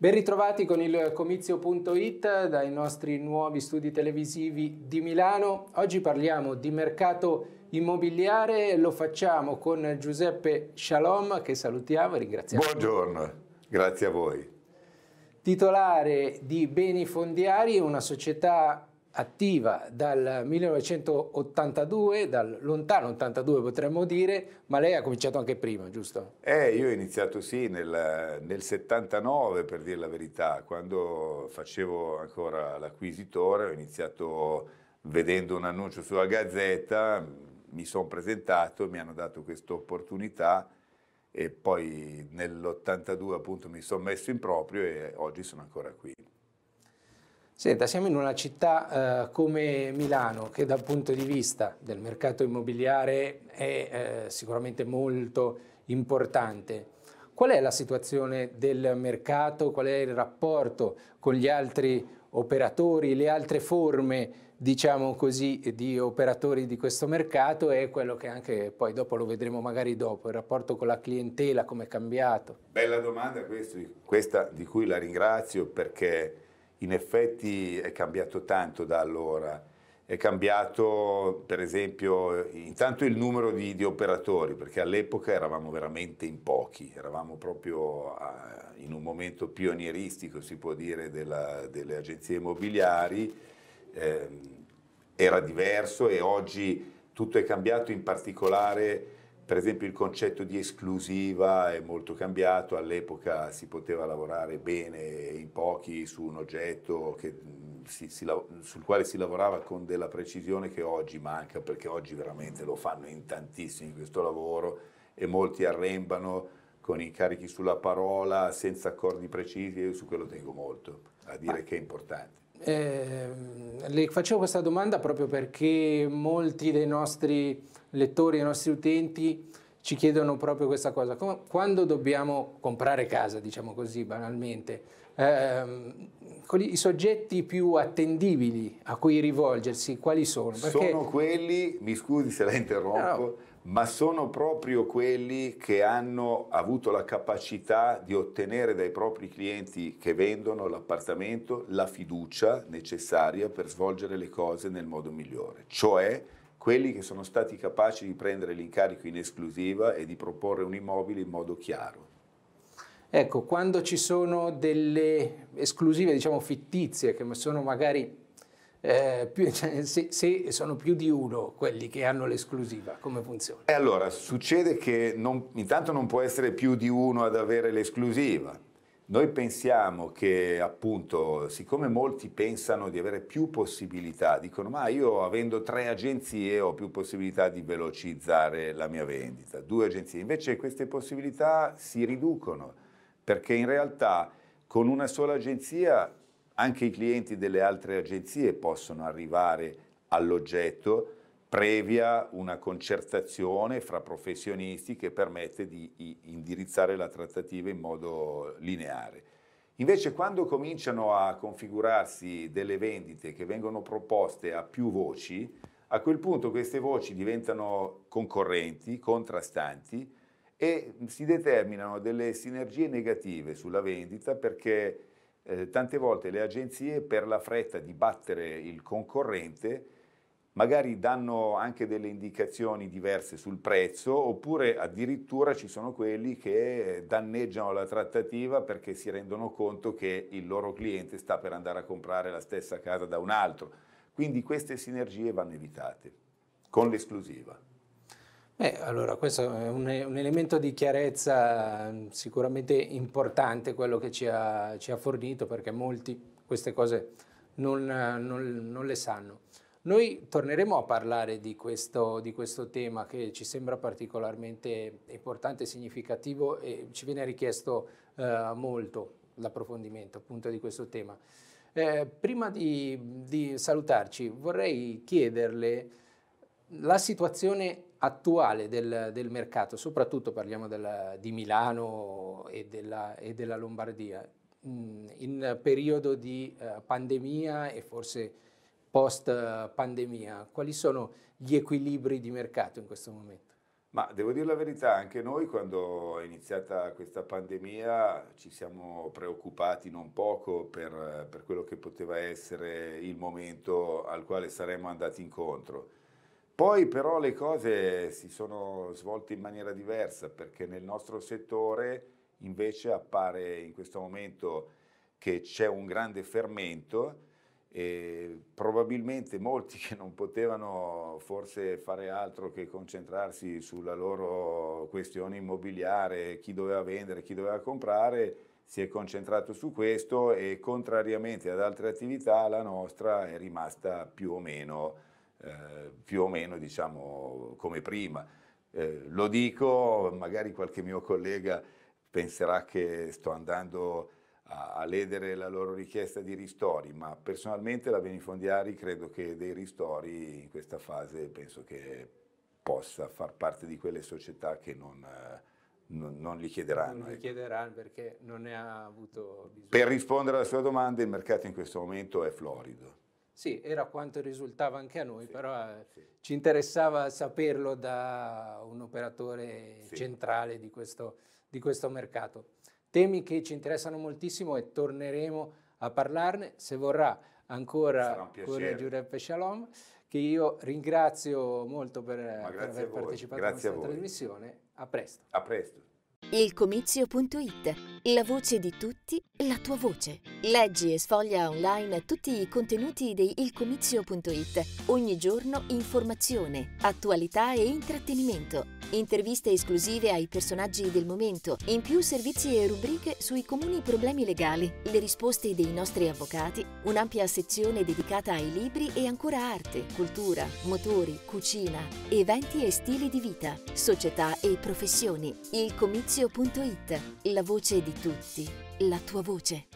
Ben ritrovati con il comizio.it dai nostri nuovi studi televisivi di Milano. Oggi parliamo di mercato immobiliare, lo facciamo con Giuseppe Shalom che salutiamo e ringraziamo. Buongiorno, grazie a voi. Titolare di Beni Fondiari, una società attiva dal 1982, dal lontano 82 potremmo dire, ma lei ha cominciato anche prima, giusto? Eh, io ho iniziato sì nel, nel 79 per dire la verità, quando facevo ancora l'acquisitore ho iniziato vedendo un annuncio sulla Gazzetta, mi sono presentato, mi hanno dato questa opportunità e poi nell'82 appunto mi sono messo in proprio e oggi sono ancora qui. Senta, siamo in una città eh, come Milano che dal punto di vista del mercato immobiliare è eh, sicuramente molto importante. Qual è la situazione del mercato? Qual è il rapporto con gli altri operatori, le altre forme, diciamo così, di operatori di questo mercato e quello che anche poi dopo lo vedremo magari dopo, il rapporto con la clientela, come è cambiato? Bella domanda questa di cui la ringrazio perché in effetti è cambiato tanto da allora. È cambiato per esempio intanto il numero di, di operatori, perché all'epoca eravamo veramente in pochi, eravamo proprio a, ah, in un momento pionieristico, si può dire, della, delle agenzie immobiliari. Eh, era diverso e oggi tutto è cambiato in particolare per esempio il concetto di esclusiva è molto cambiato, all'epoca si poteva lavorare bene in pochi su un oggetto che, mm, si, si, sul quale si lavorava con della precisione che oggi manca, perché oggi veramente lo fanno in tantissimi questo lavoro e molti arrembano con incarichi sulla parola, senza accordi precisi, io su quello tengo molto, a dire che è importante. Eh, le facevo questa domanda proprio perché molti dei nostri lettori, i nostri utenti ci chiedono proprio questa cosa. Quando dobbiamo comprare casa, diciamo così banalmente, ehm, i soggetti più attendibili a cui rivolgersi, quali sono? Perché... Sono quelli, mi scusi se la interrompo, no. ma sono proprio quelli che hanno avuto la capacità di ottenere dai propri clienti che vendono l'appartamento la fiducia necessaria per svolgere le cose nel modo migliore. Cioè quelli che sono stati capaci di prendere l'incarico in esclusiva e di proporre un immobile in modo chiaro. Ecco, quando ci sono delle esclusive, diciamo fittizie, che sono magari eh, più, cioè, se, se, sono più di uno quelli che hanno l'esclusiva, come funziona? E allora, succede che non, intanto non può essere più di uno ad avere l'esclusiva, noi pensiamo che appunto, siccome molti pensano di avere più possibilità, dicono ma io avendo tre agenzie ho più possibilità di velocizzare la mia vendita, due agenzie, invece queste possibilità si riducono perché in realtà con una sola agenzia anche i clienti delle altre agenzie possono arrivare all'oggetto previa una concertazione fra professionisti che permette di indirizzare la trattativa in modo lineare. Invece quando cominciano a configurarsi delle vendite che vengono proposte a più voci, a quel punto queste voci diventano concorrenti, contrastanti e si determinano delle sinergie negative sulla vendita perché eh, tante volte le agenzie per la fretta di battere il concorrente magari danno anche delle indicazioni diverse sul prezzo, oppure addirittura ci sono quelli che danneggiano la trattativa perché si rendono conto che il loro cliente sta per andare a comprare la stessa casa da un altro. Quindi queste sinergie vanno evitate con l'esclusiva. Beh, allora questo è un, un, elemento di chiarezza mm, sicuramente importante quello che ci ha, ci ha fornito perché molti queste cose non, non, non le sanno. Noi torneremo a parlare di questo, di questo, tema che ci sembra particolarmente importante, significativo e ci viene richiesto eh, molto l'approfondimento appunto di questo tema. Eh, prima di, di salutarci vorrei chiederle la situazione attuale del, del, mercato, soprattutto parliamo della, di Milano e della, e della Lombardia, mm, in periodo di eh, pandemia e forse post pandemia? Quali sono gli equilibri di mercato in questo momento? Ma devo dire la verità, anche noi quando è iniziata questa pandemia ci siamo preoccupati non poco per, per quello che poteva essere il momento al quale saremmo andati incontro. Poi però le cose si sono svolte in maniera diversa perché nel nostro settore invece appare in questo momento che c'è un grande fermento e probabilmente molti che non potevano forse fare altro che concentrarsi sulla loro questione immobiliare, chi doveva vendere, chi doveva comprare, si è concentrato su questo e contrariamente ad altre attività la nostra è rimasta più o meno, eh, più o meno diciamo, come prima. Eh, lo dico, magari qualche mio collega penserà che sto andando a, a ledere la loro richiesta di ristori, ma personalmente la Venifondiari credo che dei ristori in questa fase penso che possa far parte di quelle società che non... Eh, non, non, li chiederanno. Non li ecco. chiederanno perché non ne ha avuto bisogno. Per rispondere alla sua domanda, il mercato in questo momento è florido. Sì, era quanto risultava anche a noi, sì, però eh, sì. ci interessava saperlo da un operatore sì. centrale di questo, di questo mercato. Temi che ci interessano moltissimo e torneremo a parlarne, se vorrà, ancora con Giuseppe Shalom, che io ringrazio molto per, per aver partecipato a questa trasmissione. A presto. A presto ilcomizio.it. La voce di tutti, la tua voce. Leggi e sfoglia online tutti i contenuti di ilcomizio.it. Ogni giorno informazione, attualità e intrattenimento. Interviste esclusive ai personaggi del momento, in più servizi e rubriche sui comuni problemi legali, le risposte dei nostri avvocati, un'ampia sezione dedicata ai libri e ancora arte, cultura, motori, cucina, eventi e stili di vita, società e professioni. Il comizio Casio.it, la voce di tutti, la tua voce.